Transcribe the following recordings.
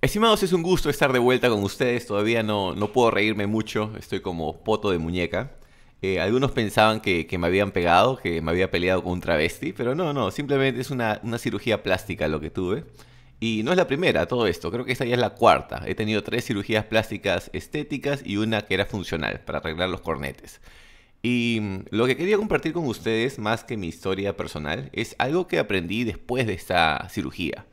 Estimados, es un gusto estar de vuelta con ustedes. Todavía no, no puedo reírme mucho, estoy como poto de muñeca. Eh, algunos pensaban que, me habían pegado, que me había peleado con un travesti, pero no, no, simplemente es una, una cirugía plástica lo que tuve. Y no es la primera, todo esto, creo que esta ya es la cuarta. He tenido tres cirugías plásticas estéticas y una que era funcional, para arreglar los cornetes. Y mm, lo que quería compartir con ustedes, más que mi historia personal, es algo que aprendí después de esta cirugía.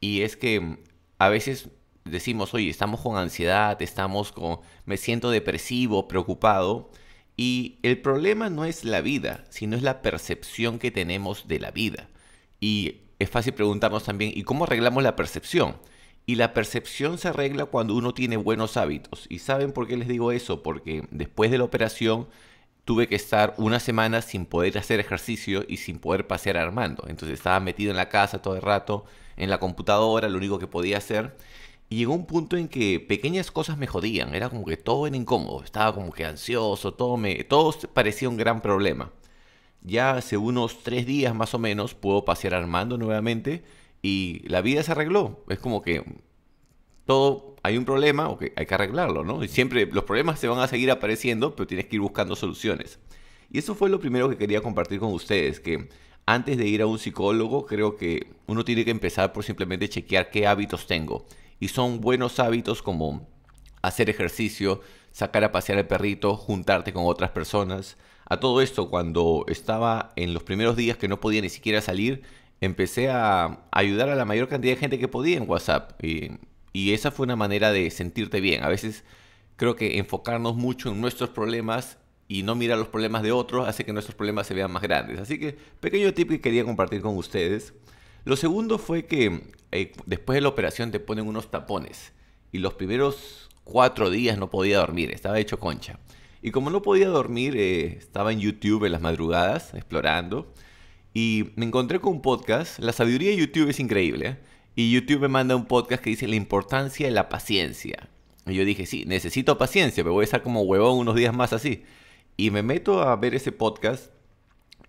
Y es que mm, a veces decimos, oye, estamos con ansiedad, estamos con, me siento depresivo, preocupado. Y el problema no es la vida, sino es la percepción que tenemos de la vida. Y es fácil preguntarnos también, ¿y cómo arreglamos la percepción? Y la percepción se arregla cuando uno tiene buenos hábitos. ¿Y saben por qué les digo eso? Porque después de la operación tuve que estar una semana sin poder hacer ejercicio y sin poder pasear Armando. Entonces estaba metido en la casa todo el rato en la computadora, lo único que podía hacer. Y llegó un punto en que pequeñas cosas me jodían, era como que todo era incómodo, estaba como que ansioso, todo, me, parecía un gran problema. Ya hace unos tres días más o menos puedo pasear Armando nuevamente y la vida se arregló. Es como que todo, hay un problema, o que hay que arreglarlo, ¿no? Y siempre los problemas se van a seguir apareciendo, pero tienes que ir buscando soluciones. Y eso fue lo primero que quería compartir con ustedes, que antes de ir a un psicólogo, creo que uno tiene que empezar por simplemente chequear qué hábitos tengo. Y son buenos hábitos como hacer ejercicio, sacar a pasear al perrito, juntarte con otras personas. A todo esto, cuando estaba en los primeros días que no podía ni siquiera salir, empecé a ayudar a la mayor cantidad de gente que podía en WhatsApp. Y, esa fue una manera de sentirte bien. A veces creo que enfocarnos mucho en nuestros problemas y no mirar los problemas de otros hace que nuestros problemas se vean más grandes. Así que pequeño tip que quería compartir con ustedes. Lo segundo fue que eh, después de la operación te ponen unos tapones y los primeros cuatro días no podía dormir, estaba hecho concha. Y como no podía dormir, eh, estaba en YouTube en las madrugadas explorando y me encontré con un podcast. La sabiduría de YouTube es increíble. ¿eh? Y YouTube me manda un podcast que dice la importancia de la paciencia. Y yo dije, sí, necesito paciencia, me voy a estar como huevón unos días más así. Y me meto a ver ese podcast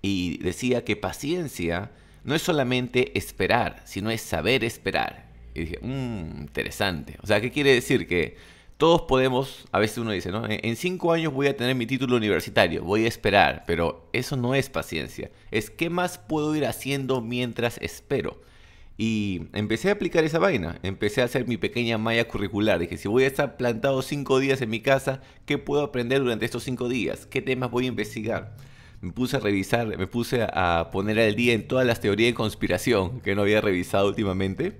y decía que paciencia no es solamente esperar, sino es saber esperar. Y dije, mmm, interesante. O sea, ¿qué quiere decir? Que todos podemos, a veces uno dice, ¿no? En cinco años voy a tener mi título universitario, voy a esperar, pero eso no es paciencia. Es qué más puedo ir haciendo mientras espero. Y empecé a aplicar esa vaina, empecé a hacer mi pequeña malla curricular. Dije, si voy a estar plantado cinco días en mi casa, ¿qué puedo aprender durante estos cinco días? ¿Qué temas voy a investigar? Me puse a revisar, me puse a poner al día en todas las teorías de conspiración que no había revisado últimamente.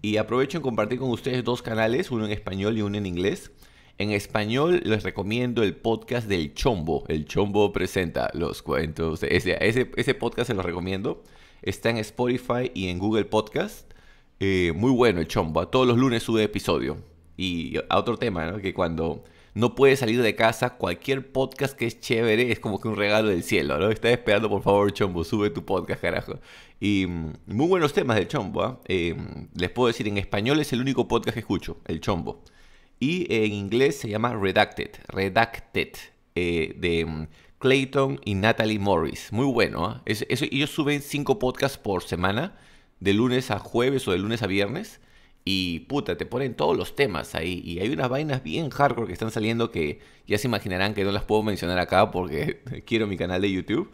Y aprovecho en compartir con ustedes dos canales, uno en español y uno en inglés. En español les recomiendo el podcast del Chombo. El Chombo presenta los cuentos. Ese, ese, podcast se los recomiendo. Está en Spotify y en Google Podcast. Eh, muy bueno el chombo. A todos los lunes sube episodio. Y a otro tema, ¿no? Que cuando no puedes salir de casa, cualquier podcast que es chévere es como que un regalo del cielo, ¿no? Estás esperando, por favor, chombo, sube tu podcast, carajo. Y mm, muy buenos temas del chombo, ¿ah? eh, mm, Les puedo decir, en español es el único podcast que escucho, el chombo. Y en inglés se llama Redacted, Redacted, eh, de mm, Clayton y Natalie Morris. Muy bueno. ¿ah? ellos suben cinco podcasts por semana, de lunes a jueves o de lunes a viernes. Y puta, te ponen todos los temas ahí. Y hay unas vainas bien hardcore que están saliendo que ya se imaginarán que no las puedo mencionar acá porque quiero mi canal de YouTube.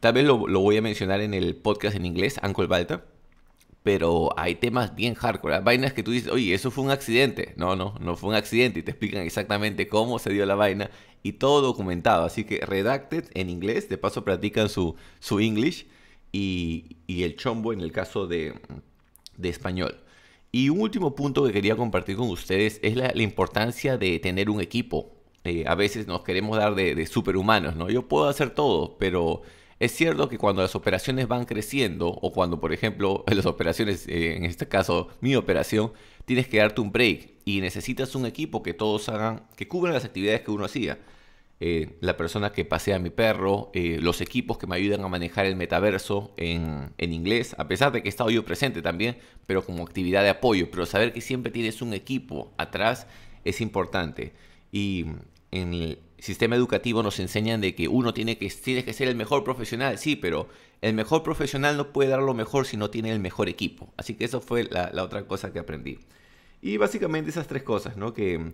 Tal vez lo, lo voy a mencionar en el podcast en inglés, Uncle Balta pero hay temas bien hardcore. Hay vainas que tú dices, oye, eso fue un accidente. No, no, no fue un accidente. Y te explican exactamente cómo se dio la vaina y todo documentado. Así que redacted en inglés, de paso practican su, su English y, el chombo en el caso de, español. Y un último punto que quería compartir con ustedes es la, importancia de tener un equipo. Eh, a veces nos queremos dar de, de superhumanos, ¿no? Yo puedo hacer todo, pero es cierto que cuando las operaciones van creciendo o cuando, por ejemplo, las operaciones, eh, en este caso mi operación, tienes que darte un break y necesitas un equipo que todos hagan, que cubran las actividades que uno hacía. Eh, la persona que pasea a mi perro, eh, los equipos que me ayudan a manejar el metaverso en, en, inglés, a pesar de que he estado yo presente también, pero como actividad de apoyo, pero saber que siempre tienes un equipo atrás es importante. Y en, sistema educativo nos enseñan de que uno tiene que, que ser el mejor profesional, sí, pero el mejor profesional no puede dar lo mejor si no tiene el mejor equipo. Así que eso fue la, otra cosa que aprendí. Y básicamente esas tres cosas, ¿no? Que mm,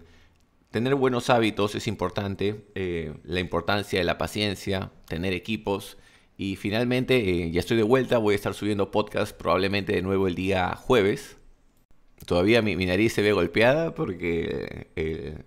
tener buenos hábitos es importante, eh, la importancia de la paciencia, tener equipos. Y finalmente, eh, ya estoy de vuelta, voy a estar subiendo podcast probablemente de nuevo el día jueves. Todavía mi, nariz se ve golpeada porque... Eh,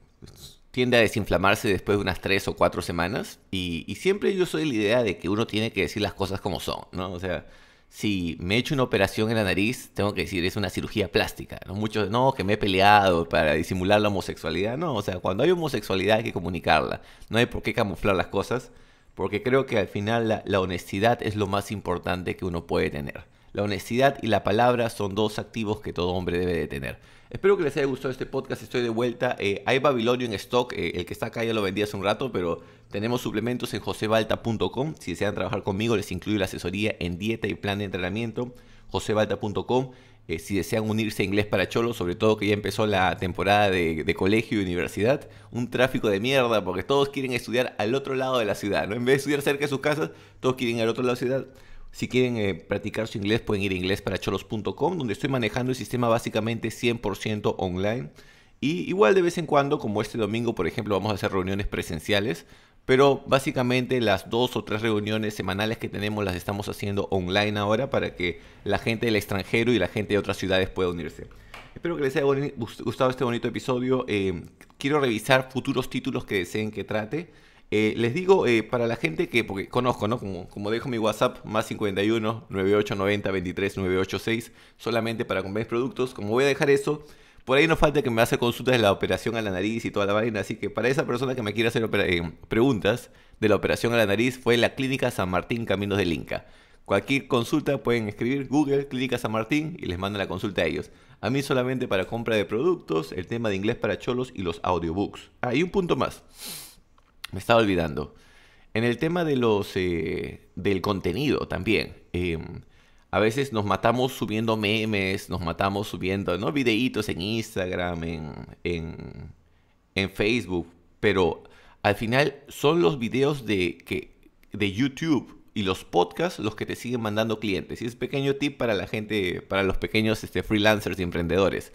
tiende a desinflamarse después de unas tres o cuatro semanas. Y, siempre yo soy la idea de que uno tiene que decir las cosas como son, ¿no? O sea, si me he hecho una operación en la nariz, tengo que decir, es una cirugía plástica. ¿no? Muchos, no, que me he peleado para disimular la homosexualidad. No, o sea, cuando hay homosexualidad hay que comunicarla. No hay por qué camuflar las cosas, porque creo que al final la honestidad es lo más importante que uno puede tener. La honestidad y la palabra son dos activos que todo hombre debe de tener. Espero que les haya gustado este podcast, estoy de vuelta. Eh, hay Babilonio en stock, eh, el que está acá ya lo vendí hace un rato, pero tenemos suplementos en josebalta.com. Si desean trabajar conmigo, les incluyo la asesoría en dieta y plan de entrenamiento, josebalta.com. Eh, si desean unirse a inglés para cholo, sobre todo que ya empezó la temporada de, colegio y universidad, un tráfico de mierda porque todos quieren estudiar al otro lado de la ciudad, ¿no? En vez de estudiar cerca de sus casas, todos quieren al otro lado de la ciudad. Si quieren eh, practicar su inglés, pueden ir a inglesparacholos.com, donde estoy manejando el sistema básicamente 100% online. Y igual de vez en cuando, como este domingo, por ejemplo, vamos a hacer reuniones presenciales. Pero básicamente las dos o tres reuniones semanales que tenemos las estamos haciendo online ahora para que la gente del extranjero y la gente de otras ciudades pueda unirse. Espero que les haya gustado este bonito episodio. Eh, quiero revisar futuros títulos que deseen que trate. Eh, les digo, eh, para la gente que, conozco, ¿no? Como, dejo mi WhatsApp, más 51 9890 23 986, solamente para comprar productos. Como voy a dejar eso, por ahí no falta que me hace consultas de la operación a la nariz y toda la vaina. Así que para esa persona que me quiere hacer eh, preguntas de la operación a la nariz, fue la Clínica San Martín Caminos del Inca. Cualquier consulta pueden escribir Google Clínica San Martín y les mando la consulta a ellos. A mí solamente para compra de productos, el tema de inglés para cholos y los audiobooks. Ah, y un punto más me estaba olvidando. En el tema de los, eh, del contenido también. Em, a veces nos matamos subiendo memes, nos matamos subiendo ¿no? videitos en Instagram, en, en, Facebook, pero al final son los videos de, que, de YouTube y los podcasts los que te siguen mandando clientes. Y es pequeño tip para la gente, para los pequeños este, freelancers y emprendedores.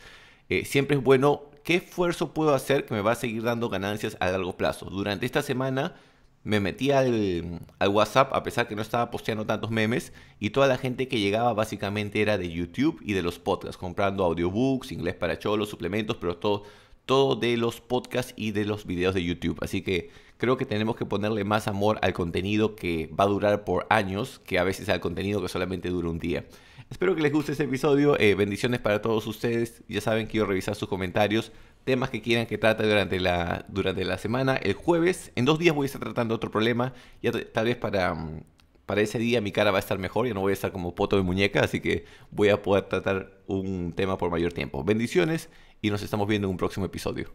Eh, siempre es bueno ¿qué esfuerzo puedo hacer que me va a seguir dando ganancias a largo plazo? Durante esta semana me metí al, WhatsApp, a pesar que no estaba posteando tantos memes, y toda la gente que llegaba básicamente era de YouTube y de los podcasts, comprando audiobooks, inglés para cholos, suplementos, pero todo, todo de los podcasts y de los videos de YouTube. Así que creo que tenemos que ponerle más amor al contenido que va a durar por años que a veces al contenido que solamente dura un día. Espero que les guste este episodio. Eh, bendiciones para todos ustedes. Ya saben, que quiero revisar sus comentarios. Temas que quieran que trate durante la, la semana. El jueves, en dos días voy a estar tratando otro problema. Ya tal vez para, mm, para ese día mi cara va a estar mejor. Ya no voy a estar como poto de muñeca. Así que voy a poder tratar un tema por mayor tiempo. Bendiciones y nos estamos viendo en un próximo episodio.